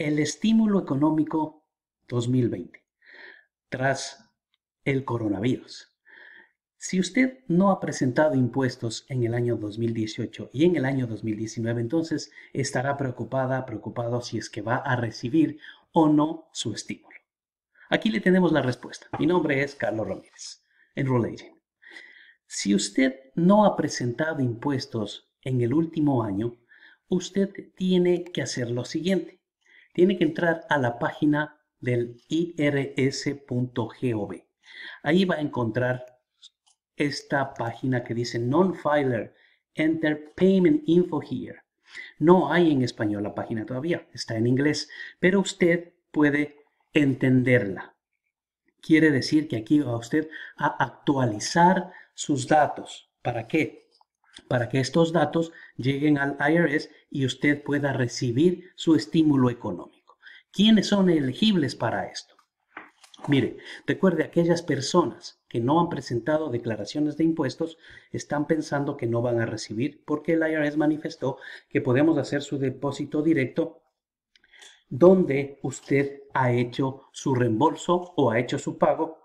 El estímulo económico 2020, tras el coronavirus. Si usted no ha presentado impuestos en el año 2018 y en el año 2019, entonces estará preocupada, preocupado si es que va a recibir o no su estímulo. Aquí le tenemos la respuesta. Mi nombre es Carlos Ramírez, Rule Agent. Si usted no ha presentado impuestos en el último año, usted tiene que hacer lo siguiente tiene que entrar a la página del irs.gov. Ahí va a encontrar esta página que dice Non-Filer, Enter Payment Info Here. No hay en español la página todavía, está en inglés, pero usted puede entenderla. Quiere decir que aquí va usted a actualizar sus datos. ¿Para qué? para que estos datos lleguen al IRS y usted pueda recibir su estímulo económico. ¿Quiénes son elegibles para esto? Mire, recuerde aquellas personas que no han presentado declaraciones de impuestos están pensando que no van a recibir porque el IRS manifestó que podemos hacer su depósito directo donde usted ha hecho su reembolso o ha hecho su pago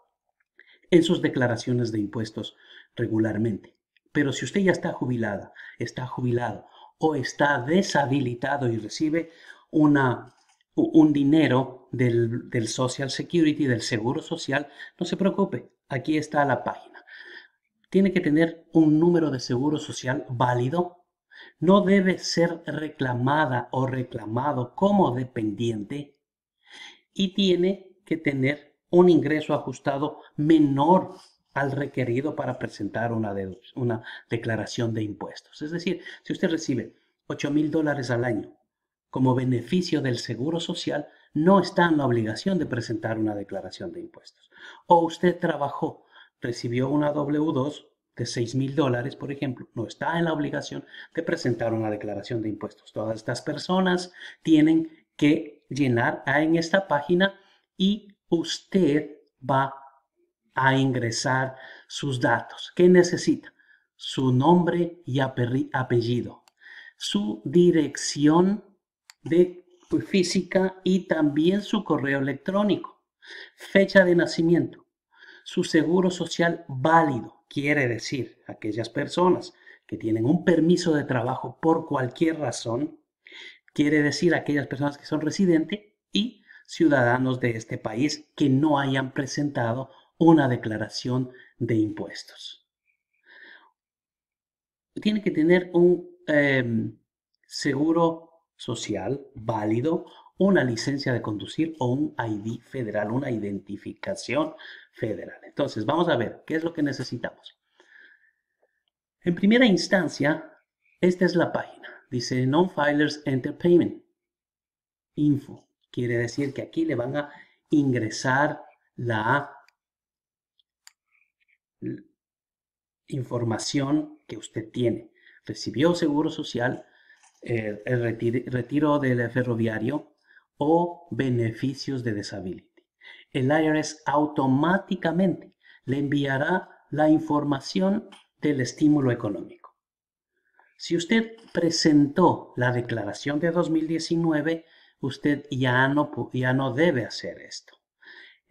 en sus declaraciones de impuestos regularmente. Pero si usted ya está jubilada, está jubilado o está deshabilitado y recibe una, un dinero del, del Social Security, del Seguro Social, no se preocupe, aquí está la página. Tiene que tener un número de Seguro Social válido. No debe ser reclamada o reclamado como dependiente y tiene que tener un ingreso ajustado menor al requerido para presentar una, una declaración de impuestos. Es decir, si usted recibe 8 mil dólares al año como beneficio del seguro social, no está en la obligación de presentar una declaración de impuestos. O usted trabajó, recibió una W2 de 6 mil dólares, por ejemplo, no está en la obligación de presentar una declaración de impuestos. Todas estas personas tienen que llenar en esta página y usted va a ingresar sus datos. ¿Qué necesita? Su nombre y apellido, su dirección de física y también su correo electrónico, fecha de nacimiento, su seguro social válido, quiere decir aquellas personas que tienen un permiso de trabajo por cualquier razón, quiere decir aquellas personas que son residentes y ciudadanos de este país que no hayan presentado una declaración de impuestos. Tiene que tener un em, seguro social válido, una licencia de conducir o un ID federal, una identificación federal. Entonces, vamos a ver qué es lo que necesitamos. En primera instancia, esta es la página. Dice Non-Filers Entertainment. Info. Quiere decir que aquí le van a ingresar la información que usted tiene. Recibió seguro social, eh, el retiro, del ferroviario o beneficios de disability. El IRS automáticamente le enviará la información del estímulo económico. Si usted presentó la declaración de 2019, usted ya no, ya no debe hacer esto.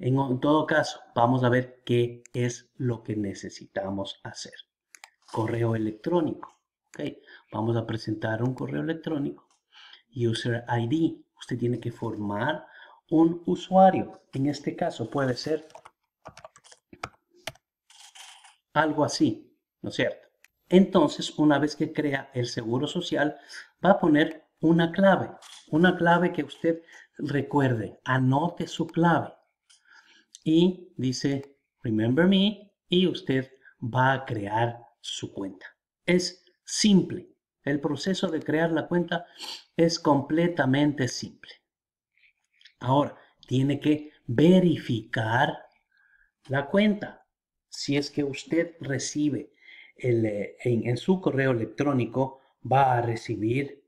En todo caso, vamos a ver qué es lo que necesitamos hacer. Correo electrónico. Vamos a presentar un correo electrónico. User ID. Usted tiene que formar un usuario. En este caso puede ser algo así, ¿no es cierto? Entonces, una vez que crea el seguro social, va a poner una clave. Una clave que usted recuerde. Anote su clave y dice Remember Me y usted va a crear su cuenta. Es simple. El proceso de crear la cuenta es completamente simple. Ahora, tiene que verificar la cuenta. Si es que usted recibe el, eh, en, en su correo electrónico, va a recibir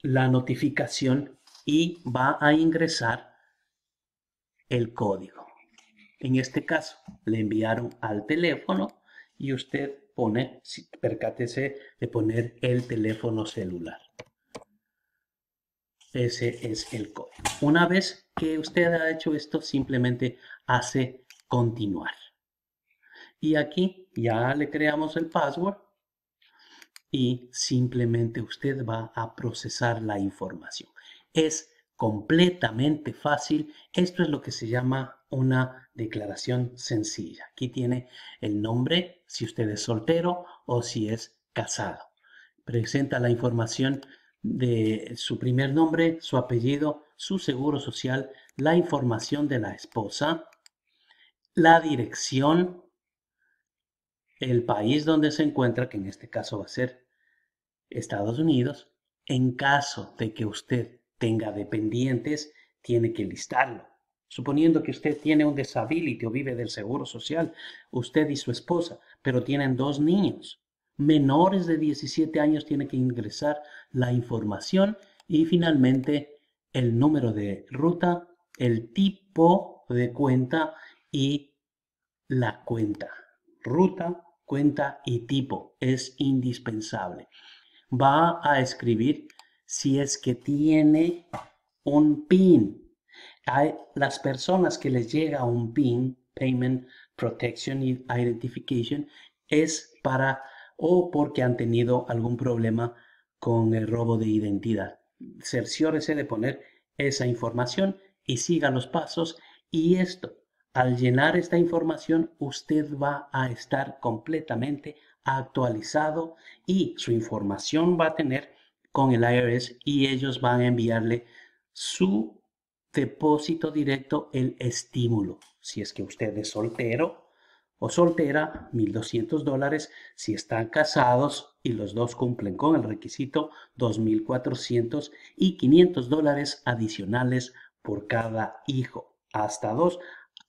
la notificación y va a ingresar el código. En este caso, le enviaron al teléfono y usted pone, percátese de poner el teléfono celular. Ese es el código. Una vez que usted ha hecho esto, simplemente hace continuar. Y aquí ya le creamos el password y simplemente usted va a procesar la información. Es completamente fácil. Esto es lo que se llama una declaración sencilla. Aquí tiene el nombre, si usted es soltero o si es casado. Presenta la información de su primer nombre, su apellido, su seguro social, la información de la esposa, la dirección, el país donde se encuentra, que en este caso va a ser Estados Unidos, en caso de que usted tenga dependientes, tiene que listarlo. Suponiendo que usted tiene un disability o vive del seguro social, usted y su esposa, pero tienen dos niños menores de 17 años tiene que ingresar la información y finalmente el número de ruta, el tipo de cuenta y la cuenta. Ruta, cuenta y tipo es indispensable. Va a escribir si es que tiene un PIN. las personas que les llega un PIN, Payment Protection Identification, es para o porque han tenido algún problema con el robo de identidad. Cerciórese de poner esa información y siga los pasos y esto, al llenar esta información, usted va a estar completamente actualizado y su información va a tener con el IRS y ellos van a enviarle su depósito directo, el estímulo. Si es que usted es soltero o soltera, 1.200 dólares. Si están casados y los dos cumplen con el requisito, 2.400 y 500 dólares adicionales por cada hijo. Hasta dos.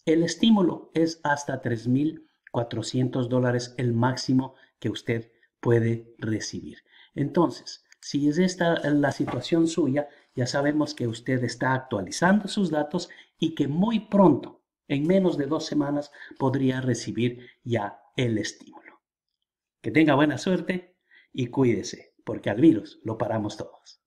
El estímulo es hasta 3.400 dólares el máximo que usted puede recibir. Entonces, si es esta la situación suya, ya sabemos que usted está actualizando sus datos y que muy pronto, en menos de dos semanas, podría recibir ya el estímulo. Que tenga buena suerte y cuídese, porque al virus lo paramos todos.